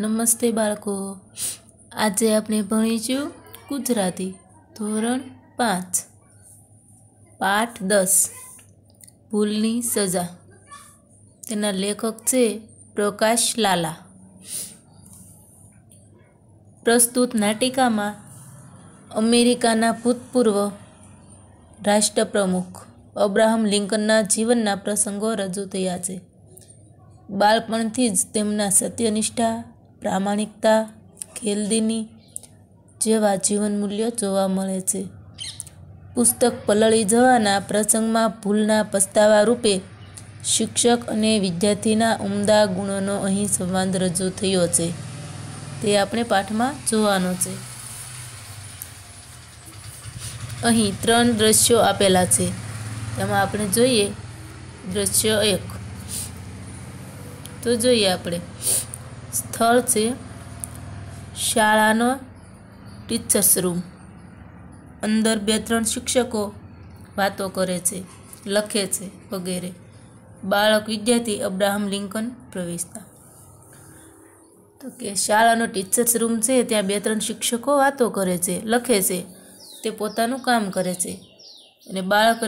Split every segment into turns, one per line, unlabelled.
નમસ્તે બાળકો આજે આપણે ભણીશું ગુજરાતી ધોરણ પાંચ પાઠ દસ ભૂલની સજા તેના લેખક છે પ્રકાશ લાલા પ્રસ્તુત નાટિકામાં અમેરિકાના ભૂતપૂર્વ રાષ્ટ્રપ્રમુખ અબ્રાહમ લિંકનના જીવનના પ્રસંગો રજૂ થયા છે બાળપણથી જ તેમના સત્યનિષ્ઠા પ્રામાણિકતા ખેલદીની જેવા જીવન જોવા મળે છે પુસ્તક પલળી જવાના પ્રસંગમાં ભૂલના પસ્તાવા રૂપે શિક્ષક અને વિદ્યાર્થીના ઉમદા ગુણોનો અહીં સંવાદ રજૂ થયો છે તે આપણે પાઠમાં જોવાનો છે અહીં ત્રણ દ્રશ્યો આપેલા છે તેમાં આપણે જોઈએ દ્રશ્ય એક તો જોઈએ આપણે સ્થળ છે શાળાનો ટીચર્સ રૂમ અંદર બે ત્રણ શિક્ષકો વાતો કરે છે લખે છે વગેરે બાળક વિદ્યાર્થી અબ્રાહમ લિંકન પ્રવેશતા તો કે શાળાનો ટીચર્સ રૂમ છે ત્યાં બે ત્રણ શિક્ષકો વાતો કરે છે લખે છે તે પોતાનું કામ કરે છે અને બાળક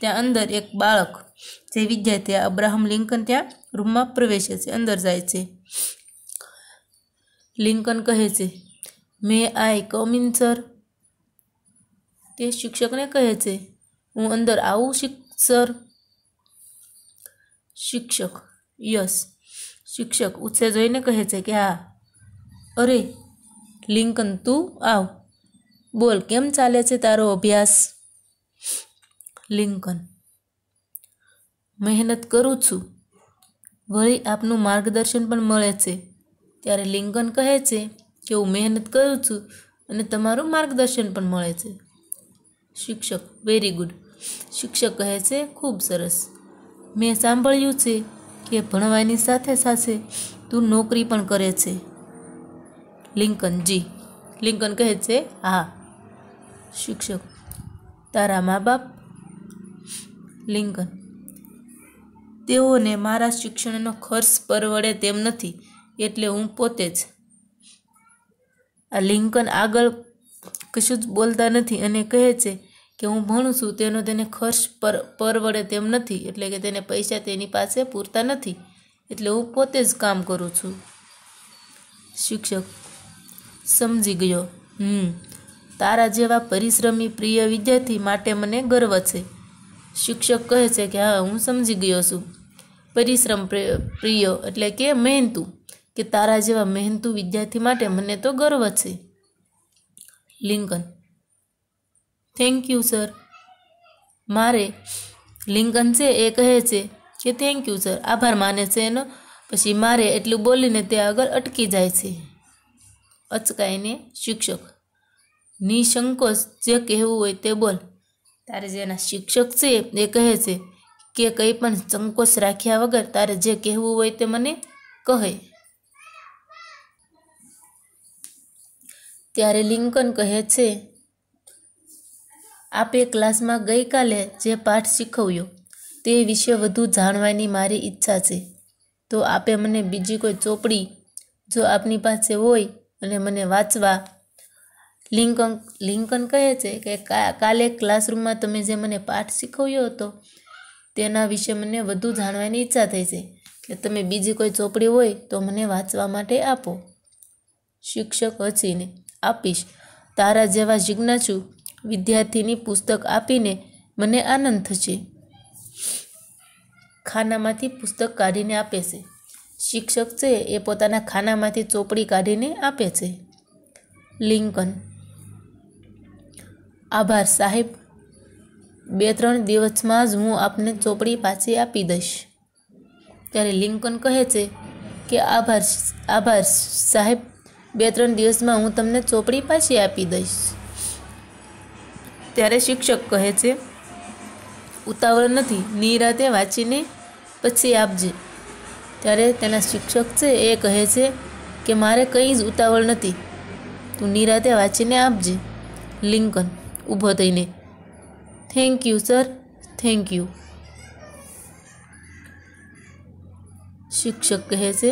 ત્યાં અંદર એક બાળક જે વિદ્યાર્થી અબ્રાહમ લિંકન ત્યાં રૂમમાં પ્રવેશે છે અંદર જાય છે લિંકન કહે છે મે આઈ કમ ઇન સર તે શિક્ષકને કહે છે હું અંદર આવું શીખ સર શિક્ષક યસ શિક્ષક ઉત્સે જોઈને કહે છે કે હા અરે લિંકન તું આવ બોલ કેમ ચાલે છે તારો અભ્યાસ લિંકન મહેનત કરું છું વળી આપનું માર્ગદર્શન પણ મળે છે ત્યારે લિંકન કહે છે કે હું મહેનત કરું છું અને તમારું માર્ગદર્શન પણ મળે છે શિક્ષક વેરી ગુડ શિક્ષક કહે છે ખૂબ સરસ મેં સાંભળ્યું છે કે ભણવાની સાથે સાથે તું નોકરી પણ કરે છે લિંકન જી લિંકન કહે છે હા શિક્ષક તારા મા બાપ લિંકન તેઓને મારા શિક્ષણનો ખર્ચ પરવડે તેમ નથી એટલે હું પોતે જ આ લિંકન આગળ કશું જ બોલતા નથી અને કહે છે કે હું ભણું છું તેનો તેને ખર્ચ પર પરવડે તેમ નથી એટલે કે તેને પૈસા તેની પાસે પૂરતા નથી એટલે હું પોતે જ કામ કરું છું શિક્ષક સમજી ગયો હમ તારા જેવા પરિશ્રમી પ્રિય વિદ્યાર્થી માટે મને ગર્વ છે શિક્ષક કહે છે કે હા હું સમજી ગયો છું પરિશ્રમ પ્રિય એટલે કે મહેનતું કે તારા જેવા મહેનતુ વિદ્યાર્થી માટે મને તો ગર્વ છે લિંકન થેન્ક યુ સર મારે લિંકન છે એ કહે છે કે થેન્ક યુ સર આભાર માને છે એનો પછી મારે એટલું બોલીને તે આગળ અટકી જાય છે અચકાઈને શિક્ષક નિસંકોચ જે કહેવું હોય તે બોલ તારે જેના શિક્ષક છે એ કહે છે કે કંઈ પણ સંકોચ રાખ્યા વગર તારે જે કહેવું હોય તે મને કહે ત્યારે લિંકન કહે છે આપે ક્લાસમાં ગઈકાલે જે પાઠ શીખવ્યો તે વિશે વધુ જાણવાની મારી ઈચ્છા છે તો આપે મને બીજી કોઈ ચોપડી જો આપની પાસે હોય અને મને વાંચવા લિંકન લિંકન કહે છે કે કાલે ક્લાસરૂમમાં તમે જે મને પાઠ શીખવ્યો હતો તેના વિશે મને વધુ જાણવાની ઈચ્છા થઈ છે કે તમે બીજી કોઈ ચોપડી હોય તો મને વાંચવા માટે આપો શિક્ષક હસીને આપીશ તારા જેવા જિજ્ઞાસુ વિદ્યાર્થીની પુસ્તક આપીને મને આનંદ થશે ખાનામાંથી પુસ્તક કાઢીને આપે છે શિક્ષક છે એ પોતાના ખાનામાંથી ચોપડી કાઢીને આપે છે લિંકન આભાર સાહેબ બે ત્રણ દિવસમાં જ હું આપને ચોપડી પાછી આપી દઈશ ત્યારે લિંકન કહે છે કે આભાર આભાર સાહેબ બે ત્રણ દિવસમાં હું તમને ચોપડી પાછી આપી દઈશ ત્યારે શિક્ષક કહે છે ઉતાવળ નથી નિરાતે વાંચીને પછી આપજે ત્યારે તેના શિક્ષક છે એ કહે છે કે મારે કંઈ જ ઉતાવળ નથી તું નિરાતે વાંચીને આપજે લિંકન ઊભો થઈને thank you sir thank you શિક્ષક કહે છે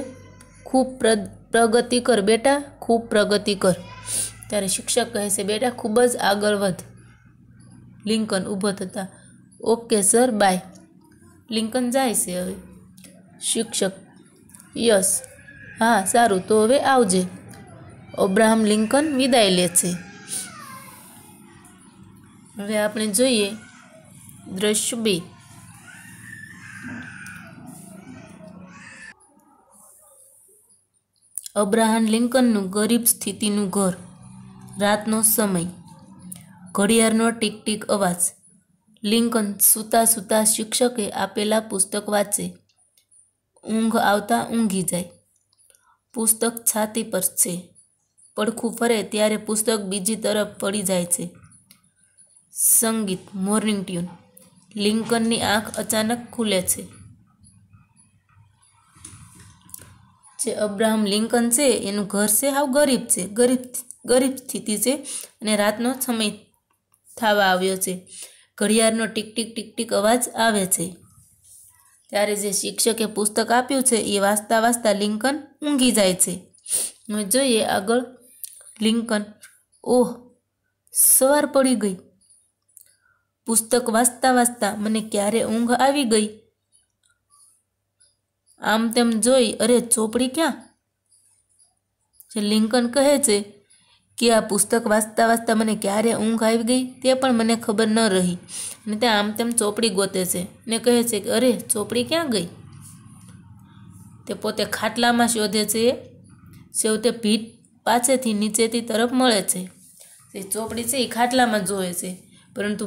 ખૂબ પ્રદ પ્રગતિ કર બેટા ખૂબ પ્રગતિ કર ત્યારે શિક્ષક કહે છે બેટા ખૂબ જ આગળ વધ લિંકન ઊભો થતા ઓકે સર બાય લિંકન જાય છે હવે શિક્ષક યસ હા સારું તો હવે આવજે અબ્રાહમ લિંકન વિદાય લે છે હવે આપણે જોઈએ દ્રશ્ય બે અબ્રાહમ લિંકનનું ગરીબ સ્થિતિનું ઘર રાતનો સમય ઘડિયાળનો ટીક ટીક અવાજ લિંકન સૂતા સૂતા શિક્ષકે આપેલા પુસ્તક વાંચે ઊંઘ આવતા ઊંઘી જાય પુસ્તક છાતી પર છે પડખું ફરે ત્યારે પુસ્તક બીજી તરફ પડી જાય છે સંગીત મોર્નિંગ ટ્યુન લિંકનની આંખ અચાનક ખુલે છે જે અબ્રાહમ લિંકન છે એનું ઘર છે હાવ ગરીબ છે ગરીબ ગરીબ સ્થિતિ છે અને રાતનો સમય થવા આવ્યો છે ઘડિયાળનો ટીક ટીક ટીક ટીક અવાજ આવે છે ત્યારે જે શિક્ષકે પુસ્તક આપ્યું છે એ વાંચતા વાંચતા લિંકન ઊંઘી જાય છે જોઈએ આગળ લિંકન ઓહ સવાર પડી ગઈ પુસ્તક વાંચતા વાંચતા મને ક્યારે ઊંઘ આવી ગઈ આમ તેમ જોઈ અરે ચોપડી ક્યાં જે લિંકન કહે છે કે આ પુસ્તક વાંચતા વાંચતા મને ક્યારે ઊંઘ આવી ગઈ તે પણ મને ખબર ન રહી અને તે આમ તેમ ચોપડી ગોતે છે ને કહે છે કે અરે ચોપડી ક્યાં ગઈ તે પોતે ખાટલામાં શોધે છે છેવટે પીઠ પાસેથી નીચેથી તરફ મળે છે તે ચોપડી છે એ ખાટલામાં જોવે છે પરંતુ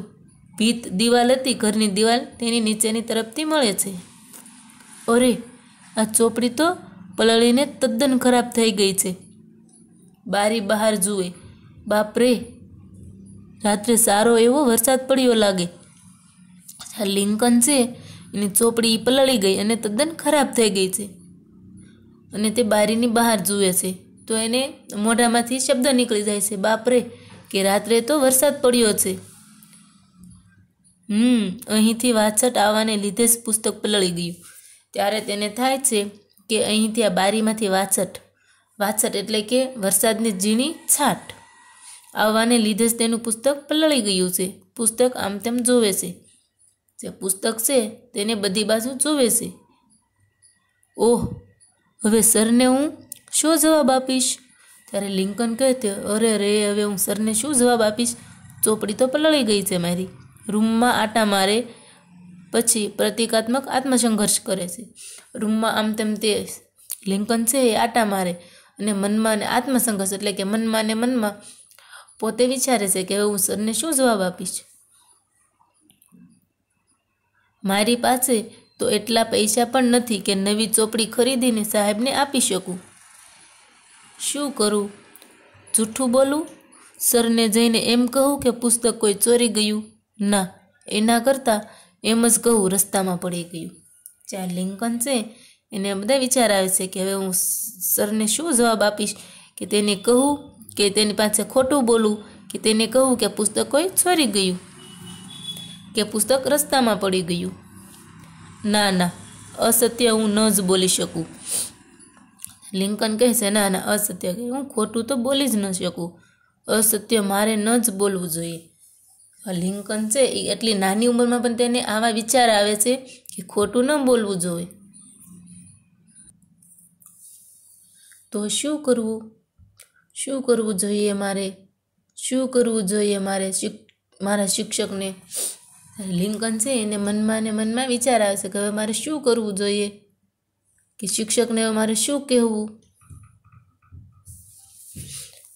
ભીત દિવાલ હતી ઘરની દિવાલ તેની નીચેની તરફથી મળે છે અરે આ ચોપડી તો પલળીને તદ્દન ખરાબ થઈ ગઈ છે બારી બહાર જુએ બાપરે રાત્રે સારો એવો વરસાદ પડ્યો લાગે આ લિંકન છે એની ચોપડી પલળી ગઈ અને તદ્દન ખરાબ થઈ ગઈ છે અને તે બારીની બહાર જુએ છે તો એને મોઢામાંથી શબ્દ નીકળી જાય છે બાપરે કે રાત્રે તો વરસાદ પડ્યો છે હમ અહીંથી વાછટ આવવાને લીધે જ પુસ્તક પલળી ગયું ત્યારે તેને થાય છે કે અહીંથી આ બારીમાંથી વાછટ વાછટ એટલે કે વરસાદની ઝીણી છાટ આવવાને લીધે જ તેનું પુસ્તક પલળી ગયું છે પુસ્તક આમ તેમ જોવે છે જે પુસ્તક છે તેને બધી બાજુ જોવે છે ઓહ હવે સરને હું શું જવાબ આપીશ ત્યારે લિંકન કહેતો અરે રે હવે હું સરને શું જવાબ આપીશ ચોપડી તો પલળી ગઈ છે મારી રૂમમાં આટા મારે પછી પ્રતિકાત્મક આત્મસંઘર્ષ કરે છે રૂમમાં આમ તેમ તે લિંકન છે એ આટા મારે અને મનમાં અને આત્મસંઘર્ષ એટલે કે મનમાં ને મનમાં પોતે વિચારે છે કે હું સરને શું જવાબ આપીશ મારી પાસે તો એટલા પૈસા પણ નથી કે નવી ચોપડી ખરીદીને સાહેબને આપી શકું શું કરું જૂઠું બોલું સરને જઈને એમ કહું કે પુસ્તક કોઈ ચોરી ગયું ના એના કરતાં એમ જ કહું રસ્તામાં પડી ગયું ચાર લિંકન છે એને બધા વિચાર આવે છે કે હવે હું સરને શું જવાબ આપીશ કે તેને કહું કે તેની પાસે ખોટું બોલું કે તેને કહું કે પુસ્તક કોઈ છોરી ગયું કે પુસ્તક રસ્તામાં પડી ગયું ના ના અસત્ય હું ન જ બોલી શકું લિંકન કહે છે ના ના અસત્ય હું ખોટું તો બોલી જ ન શકું અસત્ય મારે ન જ બોલવું જોઈએ લિંકન છે એ એટલી નાની ઉંમરમાં પણ તેને આવા વિચાર આવે છે કે ખોટું ન બોલવું જોઈએ તો શું કરવું શું કરવું જોઈએ મારે શું કરવું જોઈએ મારે મારા શિક્ષકને લિંકન છે એને મનમાં ને મનમાં વિચાર આવે છે કે હવે મારે શું કરવું જોઈએ કે શિક્ષકને હવે મારે શું કહેવું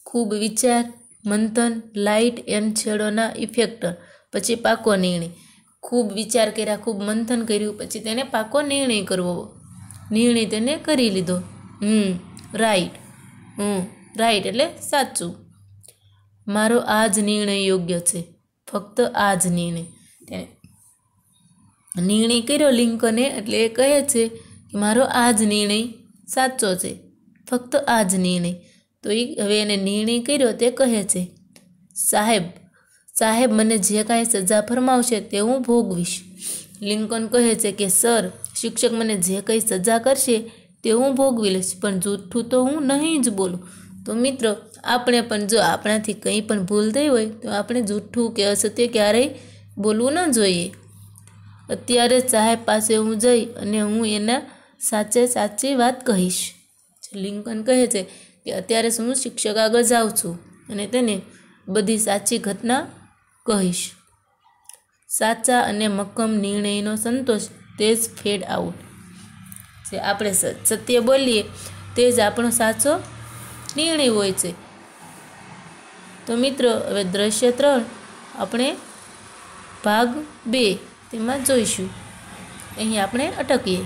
ખૂબ વિચાર મંથન લાઇટ એમ છેડોના ઇફેક્ટ પછી પાકો નિર્ણય ખૂબ વિચાર કર્યા ખૂબ મંથન કર્યું પછી તેને પાકો નિર્ણય કરવો નિર્ણય તેને કરી લીધો હમ રાઈટ હમ રાઈટ એટલે સાચું મારો આ જ નિર્ણય યોગ્ય છે ફક્ત આ જ નિર્ણય તેણે નિર્ણય કર્યો લિંકને એટલે એ કહે છે કે મારો આ જ નિર્ણય સાચો છે ફક્ત આ જ નિર્ણય તો એ હવે એને નિર્ણય કર્યો તે કહે છે સાહેબ સાહેબ મને જે કાંઈ સજા ફરમાવશે તે હું ભોગવીશ લિંકન કહે છે કે સર શિક્ષક મને જે કંઈ સજા કરશે તે હું ભોગવી લઈશ પણ જૂઠું તો હું નહીં જ બોલું તો મિત્રો આપણે પણ જો આપણાથી કંઈ પણ ભૂલ થઈ હોય તો આપણે જૂઠું કે અસત્ય ક્યારેય બોલવું ન જોઈએ અત્યારે સાહેબ પાસે હું જઈ અને હું એના સાચે સાચી વાત કહીશ લિંકન કહે છે કે અત્યારે હું શિક્ષક આગળ જાઉં છું અને તેને બધી સાચી ઘટના કહીશ સાચા અને મક્કમ નિર્ણયનો સંતોષ તે જ ફેડ આઉટ જે આપણે સત્ય બોલીએ તે જ આપણો સાચો નિર્ણય હોય છે તો મિત્રો હવે દ્રશ્ય ત્રણ આપણે ભાગ બે તેમાં જોઈશું અહીં આપણે અટકીએ